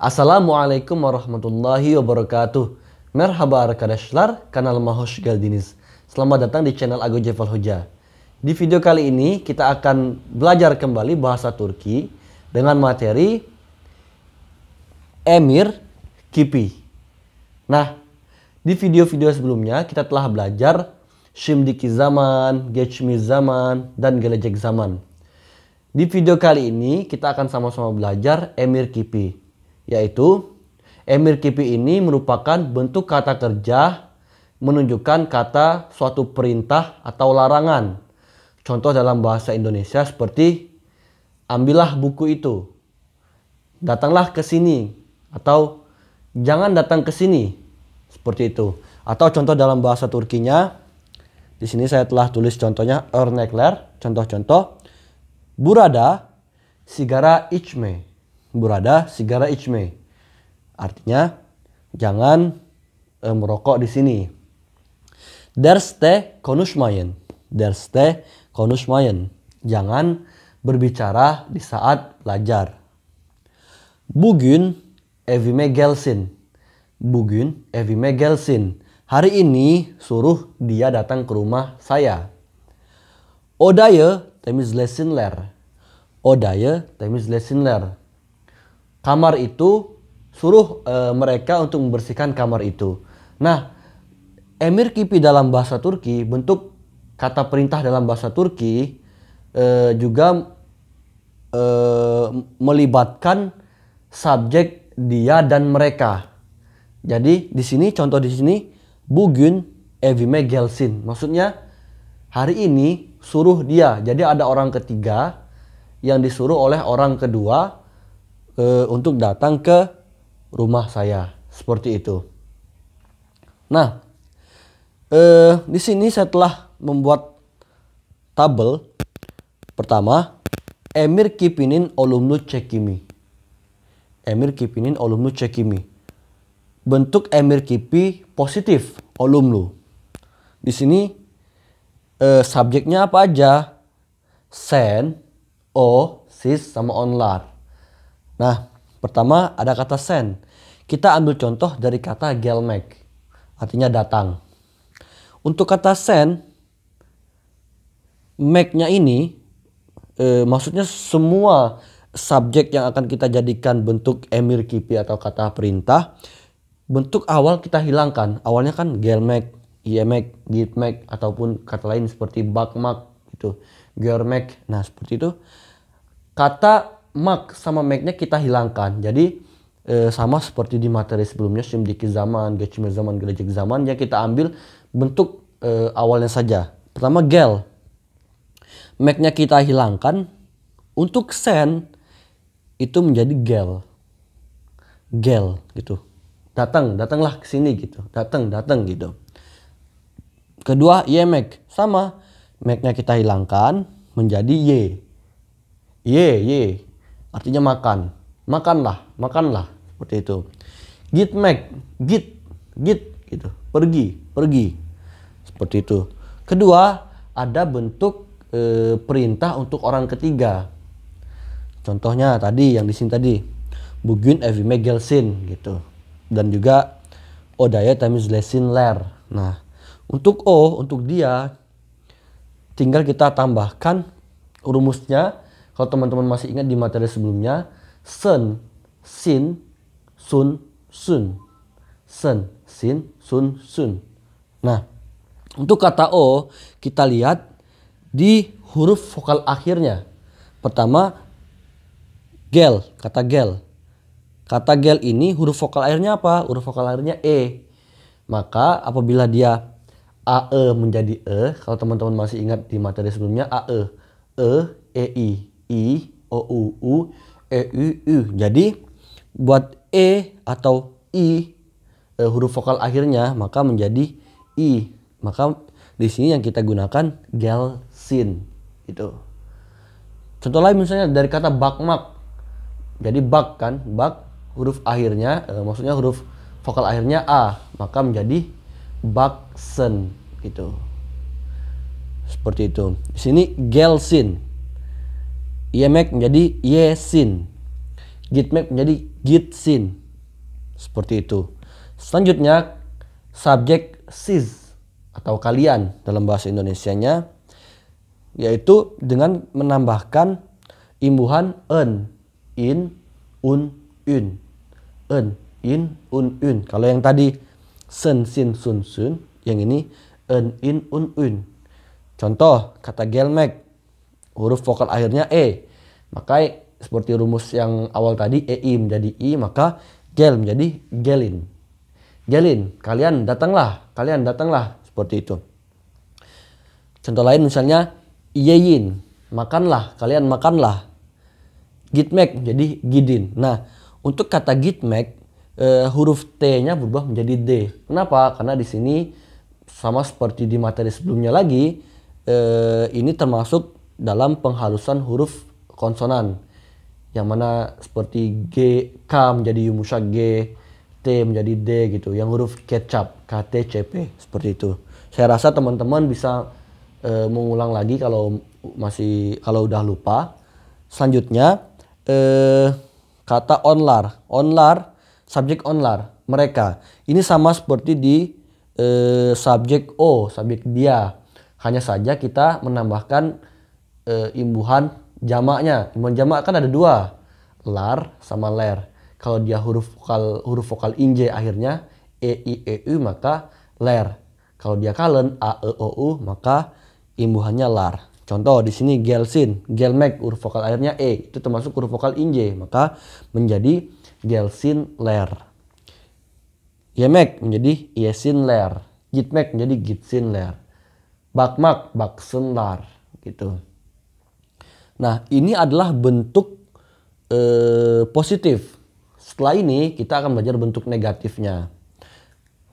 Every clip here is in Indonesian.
Assalamualaikum warahmatullahi wabarakatuh. Merhaba arkadaşlar, kanal Mahosh Galdiniz. Selamat datang di channel Ago Jefal Hoja. Di video kali ini kita akan belajar kembali bahasa Turki dengan materi Emir Kipi. Nah, di video-video sebelumnya kita telah belajar Şimdiki zaman, geçmiş zaman, dan gelecek zaman. Di video kali ini kita akan sama-sama belajar Emir Kipi yaitu Emir Kipi ini merupakan bentuk kata kerja menunjukkan kata suatu perintah atau larangan. Contoh dalam bahasa Indonesia seperti ambillah buku itu, datanglah ke sini, atau jangan datang ke sini, seperti itu. Atau contoh dalam bahasa Turkinya, di sini saya telah tulis contohnya örnekler, contoh-contoh. Burada sigara içme burada sigara içme. Artinya jangan e, merokok di sini. Derste konuşmayın. Derste konuşmayın. Jangan berbicara di saat belajar. Bugün evime gelsin. Bugün evime gelsin. Hari ini suruh dia datang ke rumah saya. Odaya temizlesinler. Odaya temizlesinler kamar itu suruh e, mereka untuk membersihkan kamar itu. Nah, emir kipi dalam bahasa Turki bentuk kata perintah dalam bahasa Turki e, juga e, melibatkan subjek dia dan mereka. Jadi di sini contoh di sini bugün evime gelsin. Maksudnya hari ini suruh dia. Jadi ada orang ketiga yang disuruh oleh orang kedua e, untuk datang ke rumah saya seperti itu. Nah, e, di sini saya telah membuat tabel pertama Emir Kipinin Olumlu Cekimi. Emir Kipinin Olumlu Cekimi. Bentuk Emir Kipi positif Olumlu. Di sini eh, subjeknya apa aja? Sen, O, sis sama Onlar. Nah, pertama ada kata send. Kita ambil contoh dari kata gelmek, artinya datang. Untuk kata send, make-nya ini e, maksudnya semua subjek yang akan kita jadikan bentuk emir kipi atau kata perintah bentuk awal kita hilangkan awalnya kan gelmek iemek gitmek ataupun kata lain seperti bakmak itu germek nah seperti itu kata mark sama make-nya kita hilangkan. Jadi eh, sama seperti di materi sebelumnya Simdiki zaman, Gecimel zaman, Gerejek zaman ya kita ambil bentuk eh, awalnya saja. Pertama gel. Make-nya kita hilangkan untuk sen itu menjadi gel. Gel gitu. Datang, datanglah ke sini gitu. Datang, datang gitu. Kedua, y make. Sama. Make-nya kita hilangkan menjadi y. Y, Y artinya makan. Makanlah, makanlah seperti itu. Git make git, git gitu. Pergi, pergi. Seperti itu. Kedua, ada bentuk e, perintah untuk orang ketiga. Contohnya tadi yang di sini tadi. Bugün evi megelsin gitu. Dan juga odaya temiz lesin ler. Nah, untuk o, untuk dia tinggal kita tambahkan rumusnya kalau teman-teman masih ingat di materi sebelumnya, sen, sin, sun, sun. Sen, sin, sun, sun. Nah, untuk kata o kita lihat di huruf vokal akhirnya. Pertama, gel, kata gel. Kata gel ini huruf vokal akhirnya apa? Huruf vokal akhirnya e. Maka apabila dia ae menjadi e, kalau teman-teman masih ingat di materi sebelumnya ae, e, e i i, o, u, u, e, u, u. Jadi buat e atau i e, huruf vokal akhirnya maka menjadi i. Maka di sini yang kita gunakan gelsin itu. Contoh lain misalnya dari kata bakmak. Jadi bak kan, bak huruf akhirnya e, maksudnya huruf vokal akhirnya a, maka menjadi baksen gitu. Seperti itu. Di sini gelsin. Yemek iya, menjadi Yesin. Gitmek menjadi Gitsin. Seperti itu. Selanjutnya, subjek sis atau kalian dalam bahasa Indonesia-nya yaitu dengan menambahkan imbuhan en, in, un, un. En, in, un, un. Kalau yang tadi sen, sin, sun, sun, yang ini en, in, un, un. Contoh kata gelmek huruf vokal akhirnya E. Maka seperti rumus yang awal tadi EI menjadi I maka gel menjadi gelin. Gelin, kalian datanglah, kalian datanglah seperti itu. Contoh lain misalnya yeyin, makanlah, kalian makanlah. Gitmek menjadi gidin. Nah, untuk kata gitmek eh, huruf T-nya berubah menjadi D. Kenapa? Karena di sini sama seperti di materi sebelumnya lagi eh, ini termasuk dalam penghalusan huruf konsonan yang mana seperti G, K menjadi Yumusha G, T menjadi D gitu. Yang huruf kecap, K, T, C, P seperti itu. Saya rasa teman-teman bisa e, mengulang lagi kalau masih kalau udah lupa. Selanjutnya e, kata onlar, onlar, subjek onlar, mereka. Ini sama seperti di e, subjek O, subjek dia. Hanya saja kita menambahkan e, imbuhan jamaknya. Imbuhan jamak kan ada dua, lar sama ler. Kalau dia huruf vokal huruf vokal inje akhirnya e i e u maka ler. Kalau dia kalen a e o u maka imbuhannya lar. Contoh di sini gelsin, gelmek huruf vokal akhirnya e itu termasuk huruf vokal inje maka menjadi gelsin ler. Yemek menjadi yesin ler. Gitmek menjadi gitsin ler. Bakmak baksen lar gitu. Nah, ini adalah bentuk eh, positif. Setelah ini kita akan belajar bentuk negatifnya.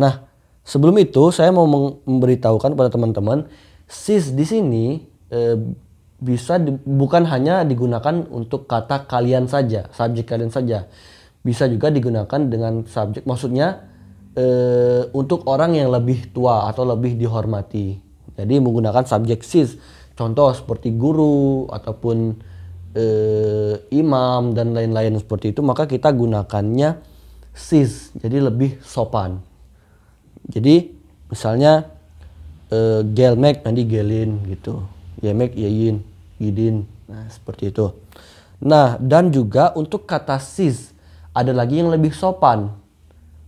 Nah, sebelum itu saya mau memberitahukan kepada teman-teman, sis di sini eh, bisa di, bukan hanya digunakan untuk kata kalian saja, subjek kalian saja. Bisa juga digunakan dengan subjek maksudnya eh, untuk orang yang lebih tua atau lebih dihormati. Jadi menggunakan subjek sis contoh seperti guru ataupun e, imam dan lain-lain seperti itu maka kita gunakannya sis jadi lebih sopan jadi misalnya e, eh, gelmek nanti gelin gitu yemek yeyin gidin nah seperti itu nah dan juga untuk kata sis ada lagi yang lebih sopan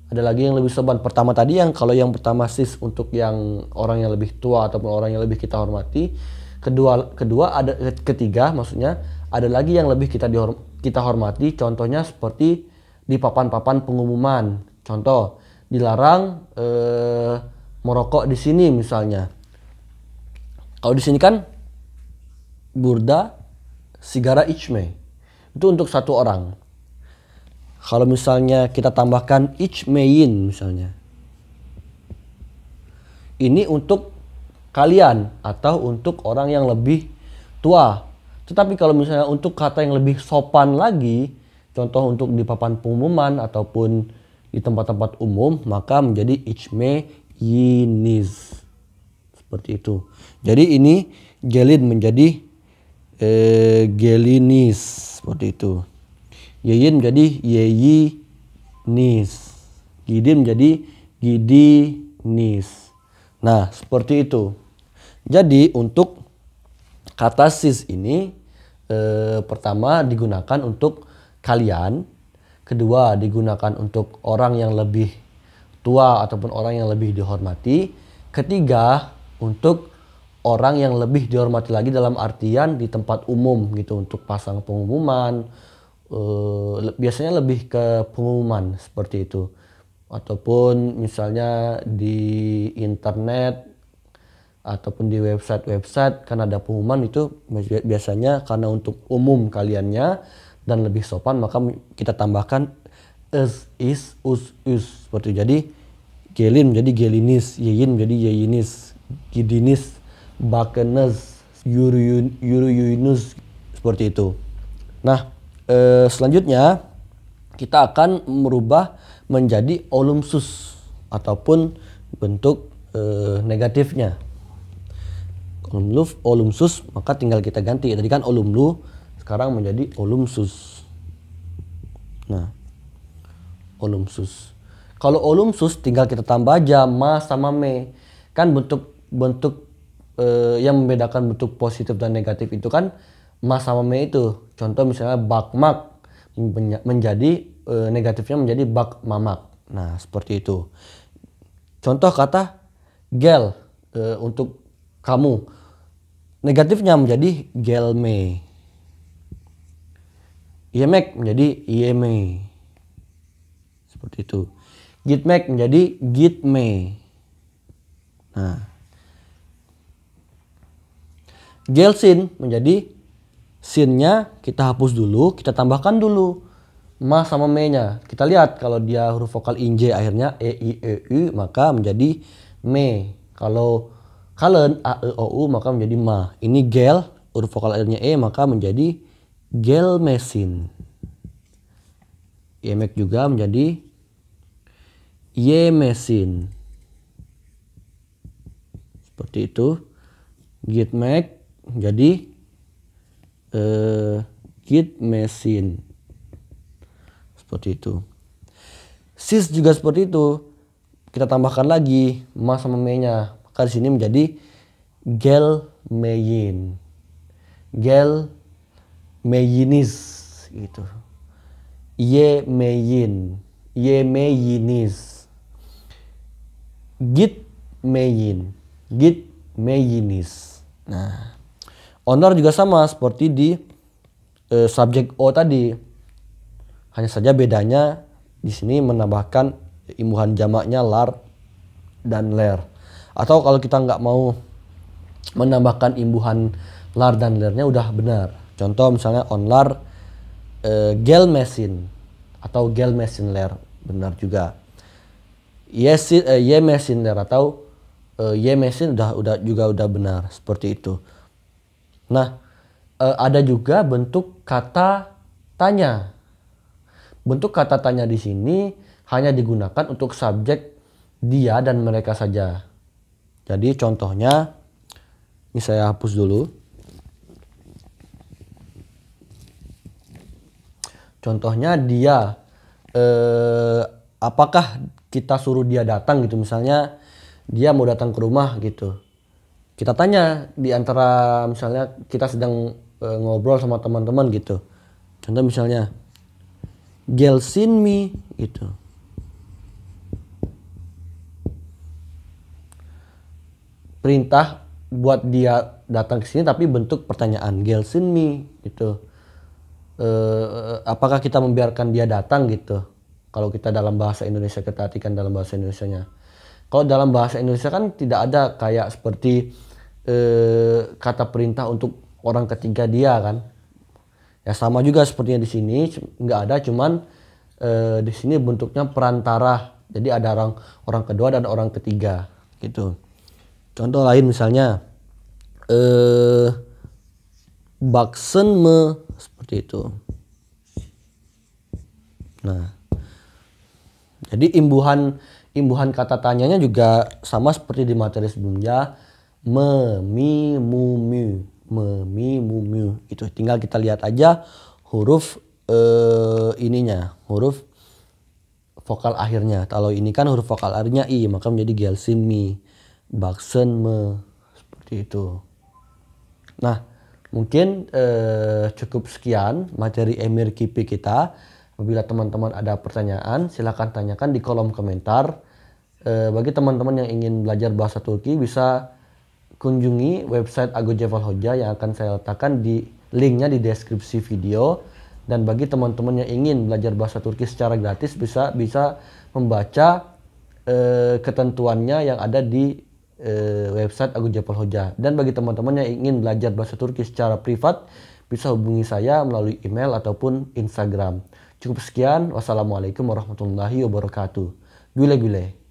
ada lagi yang lebih sopan pertama tadi yang kalau yang pertama sis untuk yang orang yang lebih tua ataupun orang yang lebih kita hormati kedua kedua ada ketiga maksudnya ada lagi yang lebih kita kita hormati contohnya seperti di papan-papan pengumuman contoh dilarang eh, merokok di sini misalnya kalau di sini kan burda sigara ichme itu untuk satu orang kalau misalnya kita tambahkan ichmein misalnya ini untuk kalian atau untuk orang yang lebih tua. Tetapi kalau misalnya untuk kata yang lebih sopan lagi, contoh untuk di papan pengumuman ataupun di tempat-tempat umum, maka menjadi ichme yiniz. Seperti itu. Jadi ini gelin menjadi eh, gelinis seperti itu. Yeyin menjadi yeyinis. Gidin menjadi gidinis. Nah, seperti itu. Jadi untuk kata sis ini eh, pertama digunakan untuk kalian, kedua digunakan untuk orang yang lebih tua ataupun orang yang lebih dihormati, ketiga untuk orang yang lebih dihormati lagi dalam artian di tempat umum gitu untuk pasang pengumuman eh, biasanya lebih ke pengumuman seperti itu ataupun misalnya di internet ataupun di website-website karena ada pengumuman itu biasanya karena untuk umum kaliannya dan lebih sopan maka kita tambahkan es is us us seperti itu. jadi gelin menjadi gelinis yeyin menjadi yeyinis gidinis bakenes yuruyun yuruyunus seperti itu nah eh, selanjutnya kita akan merubah menjadi olumsus ataupun bentuk eh, negatifnya olumluf olumsus maka tinggal kita ganti tadi kan olumlu sekarang menjadi olumsus nah olumsus kalau olumsus tinggal kita tambah aja ma sama me kan bentuk bentuk e, yang membedakan bentuk positif dan negatif itu kan ma sama me itu contoh misalnya bakmak menjadi e, negatifnya menjadi bak mamak nah seperti itu contoh kata gel eh, untuk kamu. Negatifnya menjadi gelme. Yemek menjadi yeme. Seperti itu. Gitmek menjadi gitme. Nah. Gelsin menjadi sinnya kita hapus dulu, kita tambahkan dulu ma sama me nya. Kita lihat kalau dia huruf vokal inj akhirnya e i e u maka menjadi me. Kalau Kalen a e o u maka menjadi ma. Ini gel huruf vokal akhirnya e maka menjadi gel mesin. Yemek juga menjadi ye mesin. Seperti itu. git Gitmek jadi e, git mesin. Seperti itu. Sis juga seperti itu. Kita tambahkan lagi ma sama me nya maka di sini menjadi gel gel Gelmeyinis gitu. git meyin git meyinis Nah, honor juga sama seperti di e, subjek O tadi. Hanya saja bedanya di sini menambahkan imbuhan jamaknya lar dan ler atau kalau kita nggak mau menambahkan imbuhan lar dan lernya udah benar contoh misalnya onlar e, eh, gel mesin atau gel mesin ler benar juga yes e, eh, ye mesin ler atau e, ye mesin udah udah juga udah benar seperti itu nah e, ada juga bentuk kata tanya bentuk kata tanya di sini hanya digunakan untuk subjek dia dan mereka saja jadi contohnya ini saya hapus dulu. Contohnya dia eh, apakah kita suruh dia datang gitu misalnya dia mau datang ke rumah gitu. Kita tanya di antara misalnya kita sedang eh, ngobrol sama teman-teman gitu. Contoh misalnya Gelsin me gitu perintah buat dia datang ke sini tapi bentuk pertanyaan Gelsin me gitu e, apakah kita membiarkan dia datang gitu kalau kita dalam bahasa Indonesia kita artikan dalam bahasa Indonesia-nya kalau dalam bahasa Indonesia kan tidak ada kayak seperti e, kata perintah untuk orang ketiga dia kan ya sama juga sepertinya di sini nggak ada cuman e, di sini bentuknya perantara jadi ada orang orang kedua dan orang ketiga gitu Contoh lain misalnya eh baksen me seperti itu. Nah, jadi imbuhan imbuhan kata tanyanya juga sama seperti di materi sebelumnya me mi mu mu me mi mu mu itu tinggal kita lihat aja huruf eh, ininya huruf vokal akhirnya kalau ini kan huruf vokal akhirnya i maka menjadi gelsin mi me seperti itu. Nah, mungkin eh, cukup sekian materi Emir Kipi kita. Apabila teman-teman ada pertanyaan, silahkan tanyakan di kolom komentar. Eh, bagi teman-teman yang ingin belajar bahasa Turki, bisa kunjungi website Ago Jeval Hoja yang akan saya letakkan di linknya di deskripsi video. Dan bagi teman-teman yang ingin belajar bahasa Turki secara gratis, bisa bisa membaca eh, ketentuannya yang ada di Eh, website Agung Jepol Hoja. Dan bagi teman-teman yang ingin belajar bahasa Turki secara privat, bisa hubungi saya melalui email ataupun Instagram. Cukup sekian. Wassalamualaikum warahmatullahi wabarakatuh. Gule gule.